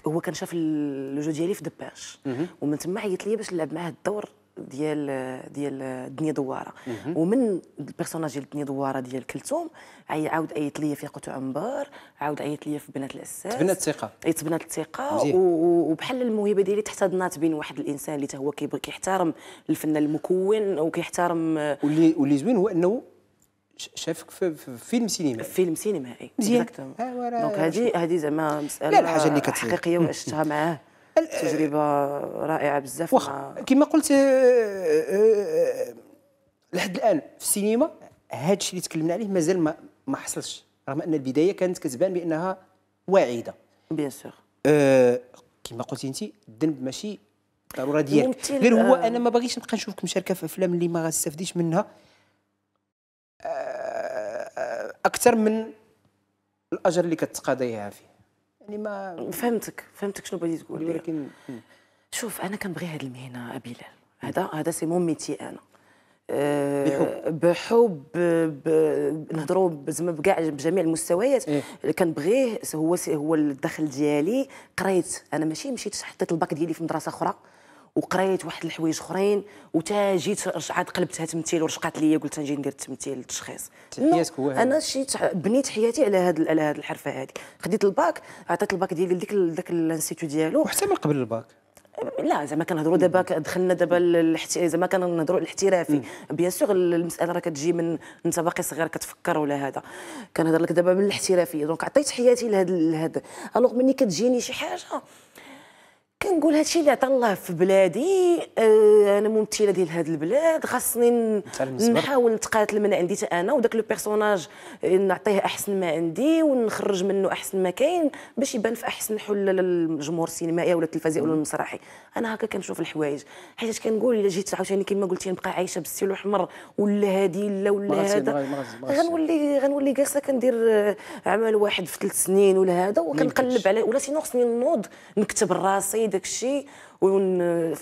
هو كان شاف لو جو ديالي في دباش ومن تما عيط لي باش نلعب معاه الدور ديال ديال دنيا دواره ومن البيرسوناج ديال دنيا دواره ديال كلثوم عاود عيط ليا في قوت عنبر عاود عيط ليا في بنات الاساس تبنات الثقه اي تبنات الثقه وبحال الموهبه ديالي تحتضنات بين واحد الانسان اللي هو كيبغي كيحترم الفن المكون وكيحترم واللي واللي زوين هو انه شافك في فيلم سينمائي فيلم سينمائي مزيان دونك هذه هذه زعما مساله لا الحاجه اللي وعشتها معاه تجربه رائعه بزاف واخا كما قلت آه، آه، آه، لحد الان في السينما هذا الشيء اللي تكلمنا عليه مازال ما ما حصلش رغم ان البدايه كانت كتبان بانها واعده بيان سور أه كما قلتي انت الذنب ماشي ضروره ديالك غير هو انا ما باغيش نبقى نشوفك مشاركه في افلام اللي ما غتستافديش منها اكثر من الاجر اللي كتقاضيها فيه يعني ما فهمتك فهمتك شنو بغيتي تقول ولكن شوف انا كنبغي هذه المهنه ابي هذا هذا سي مون ميتي انا أه بحب نهضروا زعما بكاع بجميع المستويات اللي كنبغيه هو هو الدخل ديالي قريت انا ماشي مشيت حطيت الباك ديالي في مدرسه اخرى وقريت واحد الحوايج اخرين وتا جيت عاد قلبتها تمثيل ورشقات ليا قلت نجي ندير التمثيل التشخيص انا شيت بنيت حياتي على هاد على هاد الحرفه هذه خديت الباك عطيت الباك ديالي لديك ذاك الانستيتو ديالو وحتى من قبل الباك لا زعما كنهضروا دابا دخلنا دابا زعما كنهضروا الاحترافي بيان سور المساله راه كتجي من انت باقي صغير كتفكر ولا هذا كنهضر لك دابا من الاحترافيه دونك عطيت حياتي لهذا الوغ ملي كتجيني شي حاجه كنقول هادشي اللي عطى الله في بلادي آه انا ممثله ديال هاد البلاد خاصني نحاول نتقاتل من عندي حتى انا وداك لو بيرسوناج آه، نعطيه احسن ما عندي ونخرج منه احسن ما كاين باش يبان في احسن حله للجمهور السينمائي ولا التلفزي ولا المسرحي انا هكا كنشوف الحوايج حيت كنقول الا جيت عاوتاني كما قلتي نبقى عايشه بالسيل الاحمر ولا هادي لا ولا هذا غنولي غنولي جالسه كندير آه، عمل واحد في ثلاث سنين ولا هذا وكنقلب على ولا سينو خصني نوض نكتب راسي داك الشيء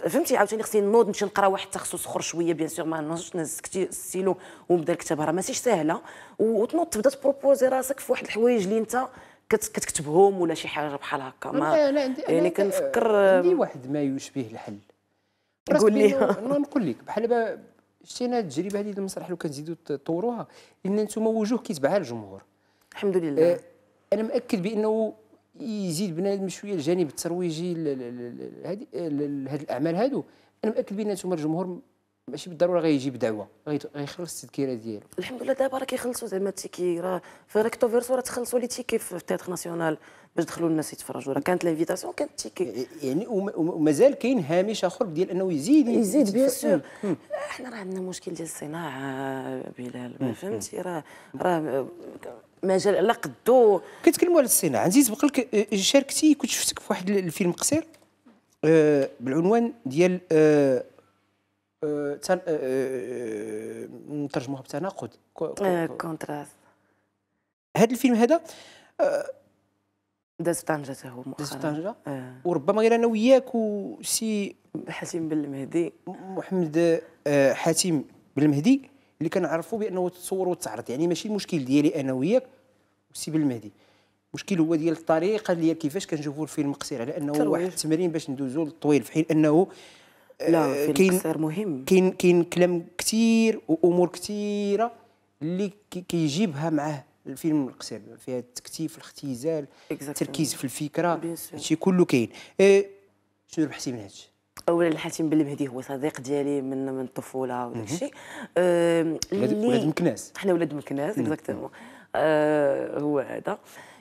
فهمتي عاوتاني خصني نوض نمشي نقرا واحد التخصص اخر شويه بيان سور ما نهزش نهز السيلو ونبدا الكتابه راه ماشي سهله وتنوض تبدا تبروبوزي راسك في واحد الحوايج اللي انت كتكتبهم ولا شي حاجه بحال هكا ما يعني كنفكر عندي واحد ما يشبه الحل قول لي نقول لك بحال با شتينا التجربه هذه المسرح لو كنزيدوا تطوروها ان انتم وجوه كيتبعها الجمهور الحمد لله أه، انا مأكد بانه يزيد بنادم شويه الجانب الترويجي لهذه الاعمال هادو انا مأكد بان انتم الجمهور ماشي بالضروره غيجي بدعوه غيخلص التذكيره ديالو الحمد لله دابا راه كيخلصوا زعما التيكي راه في ريكتو فيرسو راه تخلصوا لي تيكي في تياتر ناسيونال باش دخلوا الناس يتفرجوا راه كانت لانفيتاسيون كانت تيكي يعني, يعني ومازال كاين هامش اخر ديال انه يزيد يزيد بيان سور احنا راه عندنا مشكل ديال الصناعه بلال فهمتي راه راه مجال على قدو كتكلموا على الصناعه عزيز تبقى لك شاركتي آه، كنت شفتك في واحد الفيلم قصير آه بالعنوان ديال آه آه نترجموها آه، آه، بتناقض كونتراست هذا الفيلم هذا داز في طنجة تا هو مؤخرا داز طنجة وربما غير انا وياك وسي حاتم بن المهدي محمد حاتم بن المهدي اللي كنعرفوا بانه تصور وتعرض يعني ماشي المشكل ديالي انا وياك وسي بالمهدي المشكل هو ديال الطريقه اللي كيفاش كنشوفوا الفيلم قصير على انه واحد التمرين باش ندوزو للطويل في حين انه آه، لا كاين مهم كاين كاين كلام كثير وامور كثيره اللي كيجيبها معاه الفيلم القصير فيها التكتيف الاختزال التركيز في الفكره هادشي كله كاين اه شنو ربحتي من هادشي اولا الحاتم بن المهدي هو صديق ديالي من من الطفوله وداك الشيء ولاد مكناس حنا ولاد مكناس اكزاكتومون أه، هو هذا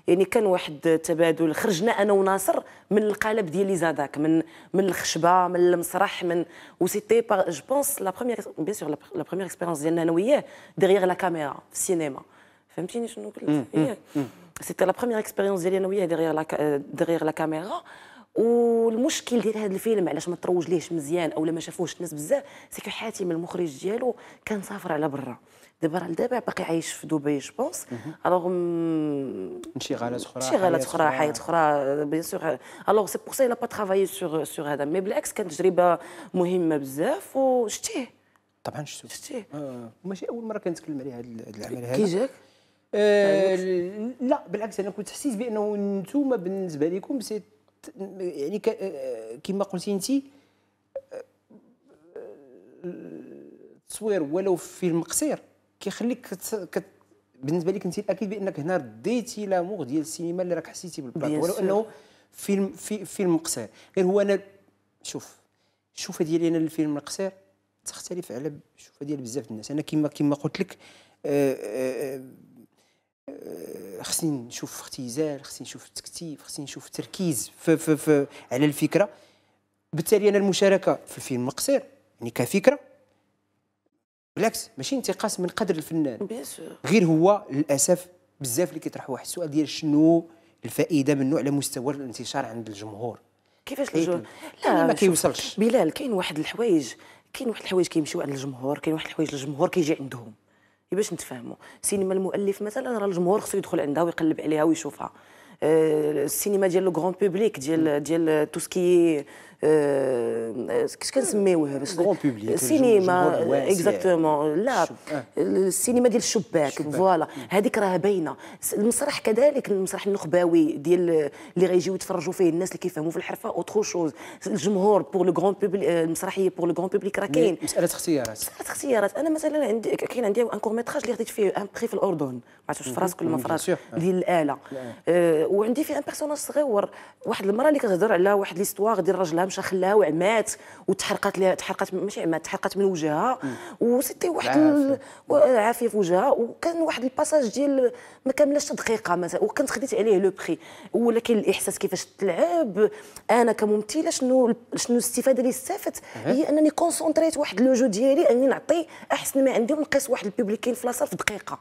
يعني كان واحد تبادل خرجنا انا وناصر من القالب ديال لي زاداك من من الخشبه من المسرح من و سيتي جو بونس لا بروميير بيان سور لا بروميير اكسبيرونس ديالنا انا وياه ديغيغ لا كاميرا في السينما فهمتيني شنو قلت سيتي لا بروميير اكسبيريونس ديالي انا وياه ديغيغ لا ديغيغ لا كاميرا والمشكل ديال هذا الفيلم علاش ما تروج ليهش مزيان اولا ما شافوهش الناس بزاف سيكو حاتم المخرج ديالو كان سافر على برا دابا راه دابا باقي عايش في دبي جوبونس الوغ انشغالات اخرى انشغالات اخرى حياه اخرى بيان سور الوغ سي بور سا لا با ترافايي سور سور هذا مي بالعكس كانت تجربه مهمه بزاف وشتيه طبعا شتو شتيه آه، ماشي اول مره كنتكلم على هذا العمل هذا كي جاك آه، أيوة. لا بالعكس انا كنت حسيت بانه انتم بالنسبه لكم سيت يعني كما آه، قلتي انت آه، التصوير ولو فيلم قصير كيخليك كت... بالنسبه لك انت اكيد بانك هنا رديتي لامور ديال السينما اللي راك حسيتي بالبلاك ولو انه فيلم في فيلم قصير غير هو انا شوف الشوفه ديالي انا للفيلم القصير تختلف على الشوفه ديال بزاف الناس انا كما كما قلت لك آآ آه، آآ آه، خصني نشوف اختزال خصني نشوف تكتيف خصني نشوف تركيز في في في على الفكره بالتالي انا المشاركه في الفيلم قصير يعني كفكره بالعكس ماشي انتقاص من قدر الفنان غير هو للاسف بزاف اللي كيطرح واحد السؤال ديال شنو الفائده منه على مستوى الانتشار عند الجمهور كيفاش الجمهور لا ما كيوصلش بلال كاين واحد الحوايج كاين واحد الحوايج كيمشيو عند الجمهور كاين واحد الحوايج الجمهور كيجي عندهم باش نتفاهموا سينما المؤلف مثلا راه الجمهور خصو يدخل عندها ويقلب عليها ويشوفها السينما ديال لو كرون بوبليك ديال ديال تو سكي كيفاش كنسميوه باش السينما اكزاكتومون لا السينما ديال الشباك فوالا هذيك راه باينه المسرح كذلك المسرح النخبوي ديال اللي غيجيو يتفرجوا فيه الناس اللي كيفهموا في الحرفه اوتخ شوز الجمهور بور لو كرون بوبليك المسرحيه بور لو كرون بوبليك راه كاين مساله اختيارات مساله اختيارات انا مثلا عندي كاين عندي ان كور ميتراج اللي خديت فيه ان بخي في الاردن ما عرفتش في راسك ولا ما في راسك ديال الاله وعندي فيه ان بيرسوناج صغير واحد المراه اللي كتهضر على واحد ليستواغ ديال راجلها مشى خلاها وعمات وتحرقات لها تحرقات ماشي عمات تحرقات من وجهها وسيتي واحد عافيه في وجهها وكان واحد الباساج ديال ما كملاش دقيقه مثلا وكنت خديت عليه لو بخي ولكن الاحساس كيفاش تلعب انا كممثله شنو شنو الاستفاده اللي استفدت هي انني كونسونتريت واحد لو جو ديالي اني نعطي احسن ما عندي ونقيس واحد البوبليكين في لاصال في دقيقه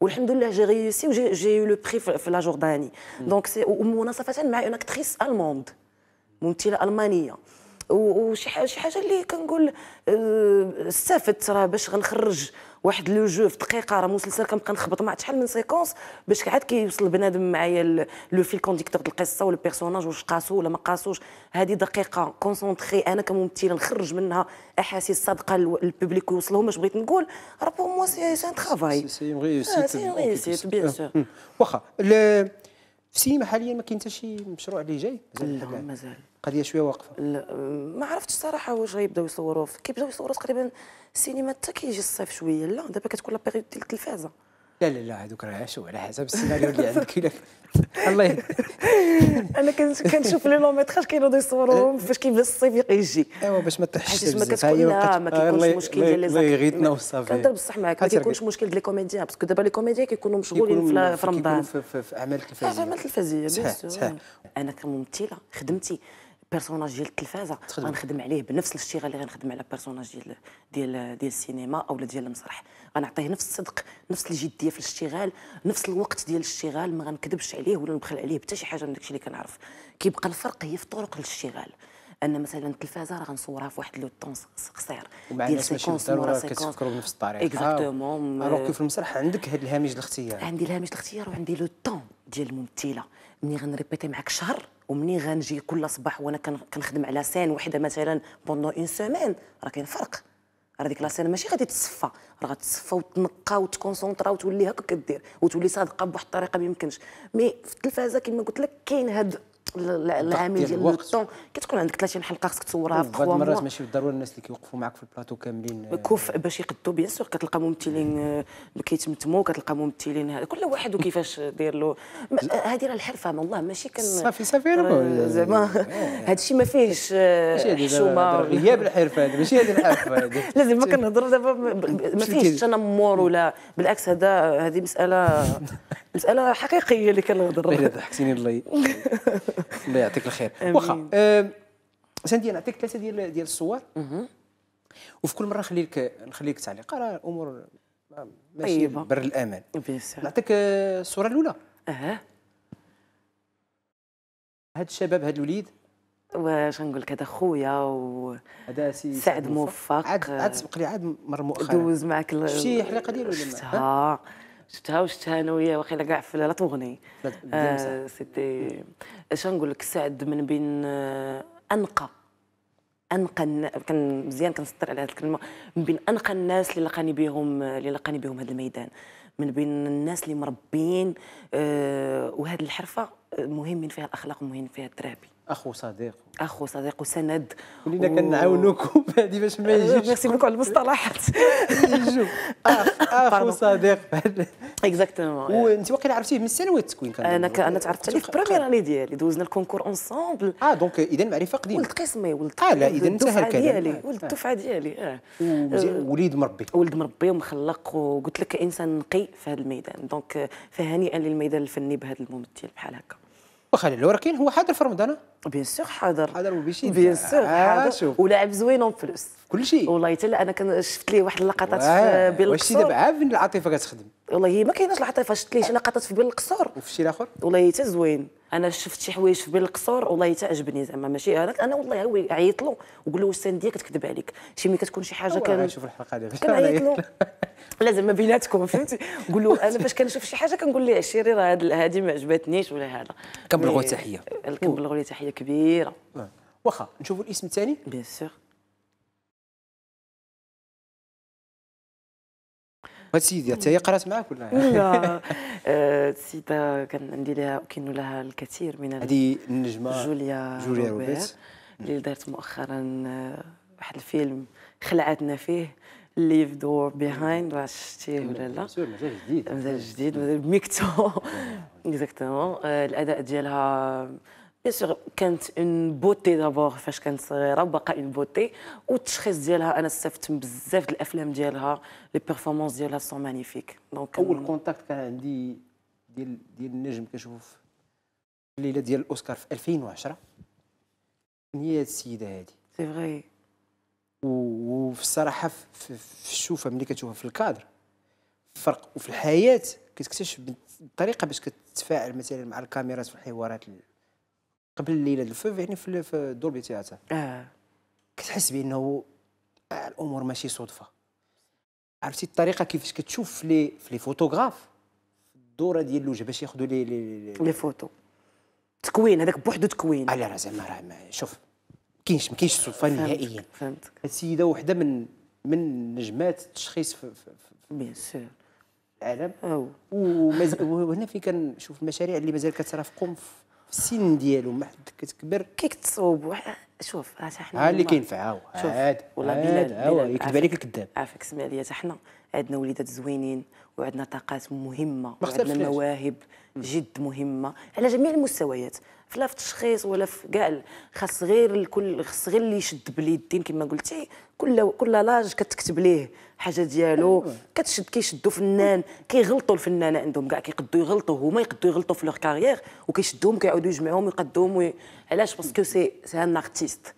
والحمد j'ai réussi جي يو لو بري في لا جورداني دونك سي ومناصفة مع اون اكتريس الموند ممثلة ألمانية وشي حاجه شي حاجه اللي كنقول euh, استفدت راه باش غنخرج واحد لو جو في دقيقه راه مسلسل كنبقى نخبط مع شحال من سيكونس باش عاد كيوصل بنادم معايا لو فيل كونديكتور ديال القصه ولا بيرسوناج واش قاسو ولا ما قاسوش هذه دقيقه كونسونتري انا كممثله نخرج منها احاسيس صادقه للبوبليك ويوصلهم اش بغيت نقول راه بور موا سي سان ترافاي سي اون ريوسيت بيان سور واخا في السينما حاليا ما كاين حتى شي مشروع اللي جاي مازال مازال القضيه شويه واقفه ما عرفتش صراحه واش غيبداو يصوروا كيبداو يصوروا تقريبا السينما حتى كيجي الصيف شويه لا دابا كتكون لا بيريود ديال التلفازه لا لا لا هذوك راه عاشوا على حسب السيناريو اللي عندك الله انا كنشوف لي لون ميتراج كينوضوا يصوروهم فاش كيبدا الصيف يجي ايوا باش ما تحشش ما لا ما كيكونش مشكل ديال لي زاكي غيتنا وصافي كنضرب بصح معاك ما كيكونش مشكل ديال لي كوميديان باسكو دابا لي كوميديان كيكونوا مشغولين في رمضان في اعمال التلفزيون في اعمال تلفزيونيه انا كممثله خدمتي بيرسوناج ديال التلفازه غنخدم عليه بنفس الاشتغال اللي غنخدم على بيرسوناج ديال ديال ديال السينما او ديال المسرح غنعطيه نفس الصدق نفس الجديه في الاشتغال نفس الوقت ديال الاشتغال ما غنكذبش عليه ولا نبخل عليه حتى شي حاجه من داكشي اللي كنعرف كيبقى الفرق هي في طرق الاشتغال ان مثلا التلفازه راه غنصورها في واحد لو طون قصير ديال سيكونس ورا سيكونس بنفس الطريقه اكزاكتومون آه. في المسرح عندك هذا الهامش الاختيار عندي الهامش الاختيار وعندي لو طون ديال الممثله مني غنريبيتي معاك شهر ومني غنجي كل صباح وانا كنخدم على سين وحده مثلا بوندو اون سومين راه كاين فرق راه ديك لاسين ماشي غادي تصفى راه غتصفى وتنقى وتكونسونطرا وتولي هكا كدير وتولي صادقه بواحد الطريقه ما يمكنش مي في التلفازه كما قلت لك كاين هاد العامل ديال الطون كتكون عندك 30 حلقه خصك تصورها طيب، في 3 مرات ماشي بالضروره الناس اللي كيوقفوا معك في البلاطو كاملين آه، كوف باش يقدوا بيان سور كتلقى ممثلين آه، كيتمتموا كتلقى ممثلين كل واحد وكيفاش داير له هذه راه الحرفه من الله ماشي كان صافي صافي زعما آه. هذا الشيء ما فيهش حشومه غياب الحرفه هذه ماشي هذه الحرفه هذه لازم ما كنهضروا دابا ما فيهش تنمر ولا بالعكس هذا هذه مساله مساله حقيقيه اللي كنهضر الا ضحكتيني الله الله يعطيك الخير واخا آه، انا نعطيك ثلاثه ديال ديال الصور وفي كل مره نخلي لك نخلي لك تعليق راه الامور ماشي بر الامان نعطيك آه، الصوره الاولى اه هاد الشباب هاد الوليد واش نقول لك هذا خويا و هذا سي سعد موفق عاد عاد سبق لي عاد مره مؤخرا دوز معاك شي حلقه ديالو ولا شفتها وشفتها انا وياه واقيلا كاع في لا تغني آه، سيتي اش نقول لك سعد من بين آه، انقى انقى كان مزيان كنسطر على هذه الكلمه من بين انقى الناس اللي لقاني بهم آه، اللي لقاني بهم هذا الميدان من بين الناس اللي مربيين وهذه الحرفه مهمين فيها الاخلاق ومهمين فيها الترابي اخو صديق اخو صديق وسند ولينا كنعاونوكم هذه باش ما آه، يجيش ميرسي بوكو على المصطلحات اخ اخو صديق اكزاكتومون وانت واقيلا عرفتيه من الثانوي التكوين كان انا ك... انا تعرفت عليه في بروميير اني ديالي دوزنا الكونكور اونسومبل اه دونك اذا معرفه قديمه ولد قسمي ولد اه لا اذا انت هكا ديالي ولد الدفعه آه. ديالي آه. اه وليد مربي ولد مربي ومخلق وقلت لك انسان نقي في هذا الميدان دونك فهنيئا للميدان الفني بهذا الممثل بحال هكا وخلي الوركين هو حاضر في رمضان بيان سور حاضر حاضر وبيشي بيان سور آه، حاضر ولاعب زوين اون بلوس كلشي والله حتى انا كان شفت ليه واحد اللقطات في بين القصور واش دابا عارفين العاطفه كتخدم والله ما كايناش العاطفه شفت ليه شي لقطات في بين القصور وفي شي اخر والله حتى زوين انا شفت شي حوايج في بين القصور والله حتى عجبني زعما ماشي انا انا والله هو عيط له وقول له واش كتكذب عليك شي ملي كتكون شي حاجه كان شوف الحلقه اللي كنعيط له لازم ما بيناتكم فهمتي نقول له انا فاش كنشوف شي حاجه كنقول ليه عشيري راه هذه ما عجبتنيش ولا هذا كنبلغوا إيه، تحيه كنبلغوا ليه تحيه كبيره نعم. واخا نشوفوا الاسم الثاني بيان سور هاد السيده حتى هي قرات معاك ولا لا السيده آه، كان عندي لها كاين لها الكثير من هذه النجمه جوليا جوليا روبرت اللي دارت مؤخرا آه، واحد الفيلم خلعتنا فيه ليف دور بيهايند واش شتي ولا لا مازال جديد مازال جديد ميكتو اكزاكتومون الاداء ديالها بيان سور كانت اون بوتي دابور فاش كانت صغيره وباقا اون بوتي والتشخيص ديالها انا استفدت من بزاف الافلام ديالها لي بيرفورمانس ديالها سون مانيفيك دونك اول كونتاكت كان عندي ديال ديال النجم كنشوف الليله ديال الاوسكار في 2010 هي هاد السيده هادي سي فغي وفي الصراحه في الشوفه ملي كتشوفها في الكادر فرق وفي الحياه كتكتشف الطريقه باش كتتفاعل مثلا مع الكاميرات في الحوارات قبل الليله الفيف يعني في, الدور دوربي تياتر آه. كتحس بانه الامور ماشي صدفه عرفتي الطريقه كيفاش كتشوف في لي في لي فوتوغراف الدوره ديال الوجه باش ياخذوا لي لي لي فوتو تكوين هذاك بوحدو تكوين على آه، لا زعما راه شوف كاينش ما كاينش سلطه نهائيا فهمتك السيده وحده من من نجمات التشخيص في, في, بيان سور العالم وهنا في كنشوف المشاريع اللي مازال كترافقهم في السن ديالو ما حد كتكبر كيكتصوب شوف شوف حنا ها اللي كينفع ها هو عاد والله بلاد هو يكذب عليك الكذاب عافاك سمع ليا حنا عندنا وليدات زوينين وعندنا طاقات مهمه وعندنا مواهب جد مهمه على جميع المستويات فلا في التشخيص ولا في كاع خاص غير الكل خاص غير اللي يشد باليدين كما قلتي كل كل لاج كتكتب ليه حاجه ديالو أيوة. كتشد كيشدوا فنان كيغلطوا الفنانه عندهم كاع كيقدوا يغلطوا هما يقدوا يغلطوا في لوغ كارير وكيشدوهم كيعاودوا يجمعوهم ويقدوهم وي... علاش باسكو سي سي ان ارتيست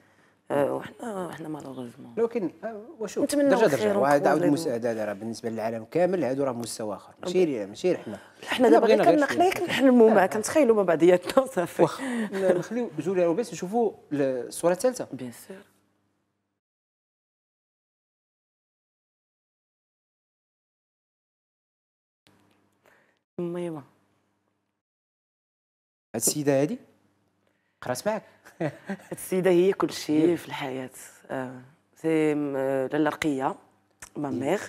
آه، وحنا حنا مالوغوزمون لكن آه، وشوف درجه درجه وهذا عاود المساعده راه بالنسبه للعالم كامل هادو راه مستوى اخر ماشي ماشي حنا حنا دابا غير حنا كنحلموا كنتخيلوا مع بعضياتنا صافي واخا نخليو جوليا روبيس نشوفوا الصوره الثالثه بيان سور ميمة السيدة هادي قرات معاك السيدة هي كل شيء في الحياة آه، سي لالا رقية ما ميغ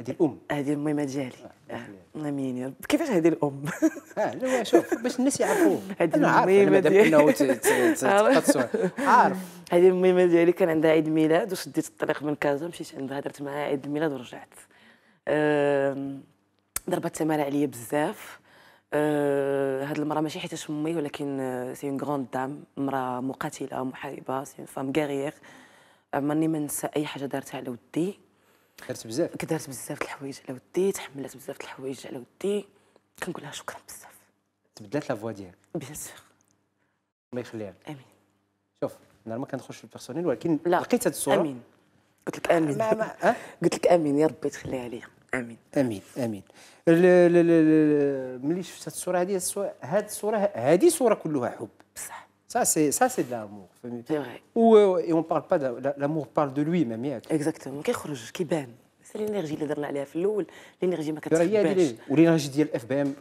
هادي الام هادي الميمة ديالي آه، آه، امين كيفاش هادي الام اه لا شوف باش الناس يعرفوا هادي الميمة ديالي عارف هادي الميمة ديالي كان عندها عيد ميلاد وشديت الطريق من كازا مشيت عندها درت معها عيد الميلاد ورجعت ضربت تمارا عليا بزاف أه هاد المراه ماشي حيتاش امي ولكن سي اون غروند دام مراه مقاتله محاربه سي اون فام غارير عمرني ما ننسى اي حاجه دارتها على ودي درت بزاف كدرت بزاف الحوايج على ودي تحملت بزاف الحوايج على ودي كنقول لها شكرا بزاف تبدلت لا فوا ديالك بيان سور الله يخليها امين شوف انا ما كندخلش في البيرسونيل ولكن لقيت هاد الصوره امين قلت لك امين قلت لك امين يا ربي تخليها ليا امين امين امين ملي شفت هذه الصوره هذه هذه الصوره هذه صوره كلها حب بصح Ça, سي ça, سي de l'amour. C'est و Ou, et on parle pas l'amour parle de lui ياك. اكزاكتومون كيخرج كيبان. سي لينيرجي اللي درنا عليها في الاول لينيرجي ما كتخباش. والانرجي ديال اف بي ام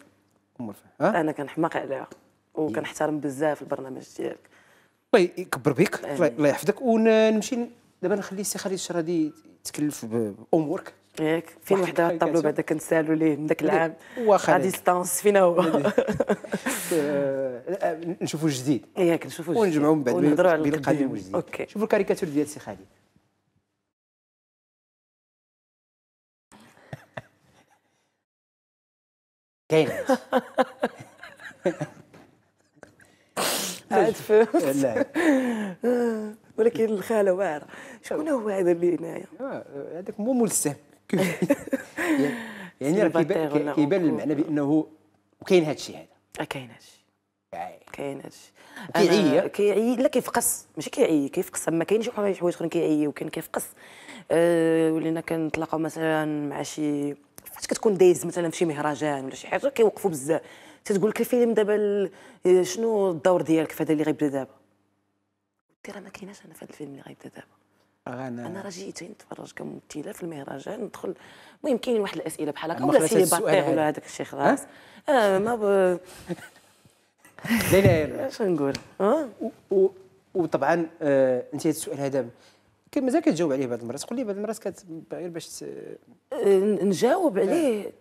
انا كنحماق عليها وكنحترم بزاف البرنامج ديالك. الله يكبر بك الله يحفظك ونمشي دابا نخلي السي خالد الشرادي يتكلف بامورك ياك فين وحده الطابلو بعدا كنتسالوا ليه من ذاك العام واخا ديستانس فين هو آه، آه، نشوفوا الجديد ياك إيه، نشوفوا الجديد ونجمعوا من بعد على القديم والجديد اوكي شوفوا الكاريكاتور ديال سي خالد كاين عاد فهمت ولكن الخاله واعره شكون هو هذا اللي هنايا آه، هذاك مو ملسم يعني راه كيبان كيبان المعنى بانه وكاين هذا الشيء أه، هذا كاين هذا الشيء يعني. كاين هذا الشيء كيعي كيعي لا كيفقس ماشي كيعي كيفقس ما كاينش حوايج اخرين كيعي وكاين كيفقس أه، ولينا كنتلاقاو مثلا مع شي فاش كتكون دايز مثلا في شي مهرجان ولا شي حاجه كيوقفوا بزاف تتقول لك الفيلم دابا أه، شنو الدور ديالك في هذا اللي غيبدا دابا قلت راه ما كايناش انا في هذا الفيلم اللي غيبدا دابا انا انا راجي جيت نتفرج كممثله في المهرجان ندخل المهم كاين واحد الاسئله بحال هكا ولا سيليباتير ولا هذاك الشيء خلاص اه ما ب... لا لا اش نقول أه؟ وطبعا آه انت السؤال هذا مازال كتجاوب عليه بعض المرات قول لي بعض المرات كت غير باش آه، نجاوب عليه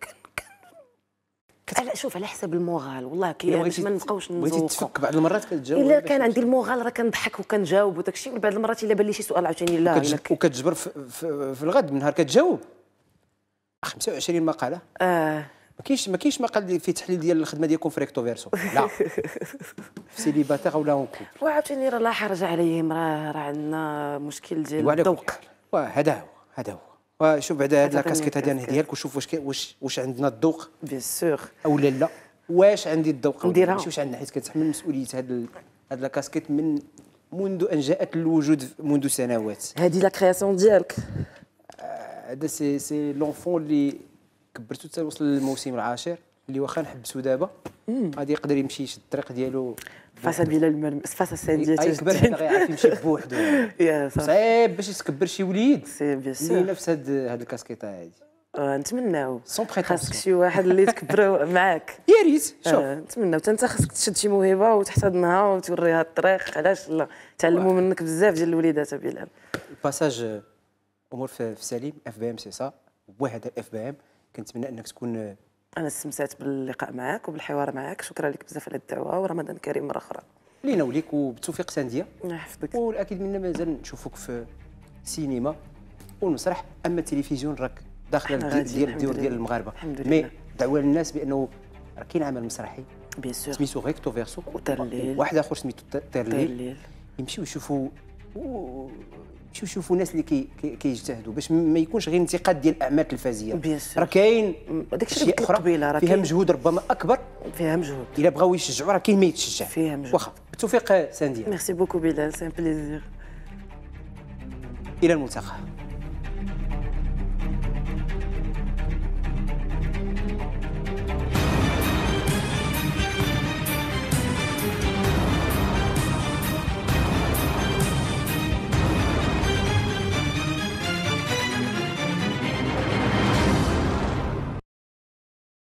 لا شوف على حسب الموغال والله كي يعني باش ما نبقاوش نزوقوا بغيتي تفك بعض المرات كتجاوب الا كان عندي الموغال راه كنضحك وكنجاوب وداك الشيء بعض المرات الا بان لي شي سؤال عاوتاني لا وكتجبر في, الغد من نهار كتجاوب 25 مقاله اه ما كاينش ما كاينش مقال في تحليل ديال الخدمه ديالكم في ريكتو فيرسو لا في سيليباتير ولا اون كوب وعاوتاني راه لا حرج عليهم راه راه عندنا مشكل ديال الذوق هذا هو هذا هو وشوف بعدا هاد لاكاسكيت هادي نهديها لك وشوف واش واش واش عندنا الذوق بيان سور او لا واش عندي الذوق نديرها ماشي واش عندنا حيت كتحمل مسؤوليه هاد هاد لاكاسكيت من منذ ان جاءت للوجود منذ سنوات هذه لا كرياسيون ديالك آه، هذا سي سي لونفون اللي كبرتو حتى وصل للموسم العاشر اللي واخا نحبسو دابا غادي يقدر يمشي يشد الطريق ديالو فسبيل المرم فسسندية يكبر غيعرف يمشي بوحدو صعيب باش يتكبر شي وليد سي بيان سور نفس هاد هاد الكاسكيطه هادي آه، نتمناو سون خاصك شي واحد اللي تكبر معاك يا ريت آه، شوف نتمناو حتى انت خاصك تشد شي موهبه وتحتضنها وتوريها الطريق علاش لا تعلموا منك بزاف ديال الوليدات بلال الباساج امور في سليم اف بي ام سي سا واحد اف بي ام كنتمنى انك تكون انا استمتعت باللقاء معك وبالحوار معك شكرا لك بزاف على الدعوه ورمضان كريم مره اخرى لينا وليك وبتوفيق سانديه الله يحفظك والاكيد منا مازال نشوفوك في السينما والمسرح اما التلفزيون راك داخل ديال الديور ديال المغاربه مي دعوه للناس بانه راه كاين عمل مسرحي بيان سور سميتو ريكتو فيرسو واحد اخر سميتو تيرليل يمشيو يشوفوا مشيو شوفوا الناس اللي كي باش ما يكونش غير انتقاد ديال الاعمال التلفازيه راه كاين اشياء اخرى فيها مجهود ربما اكبر فيها مجهود الا بغاو يشجعوا راه كاين ما يتشجع فيها مجهود واخا بالتوفيق سانديا ميرسي بوكو بلال سان بليزير الى الملتقى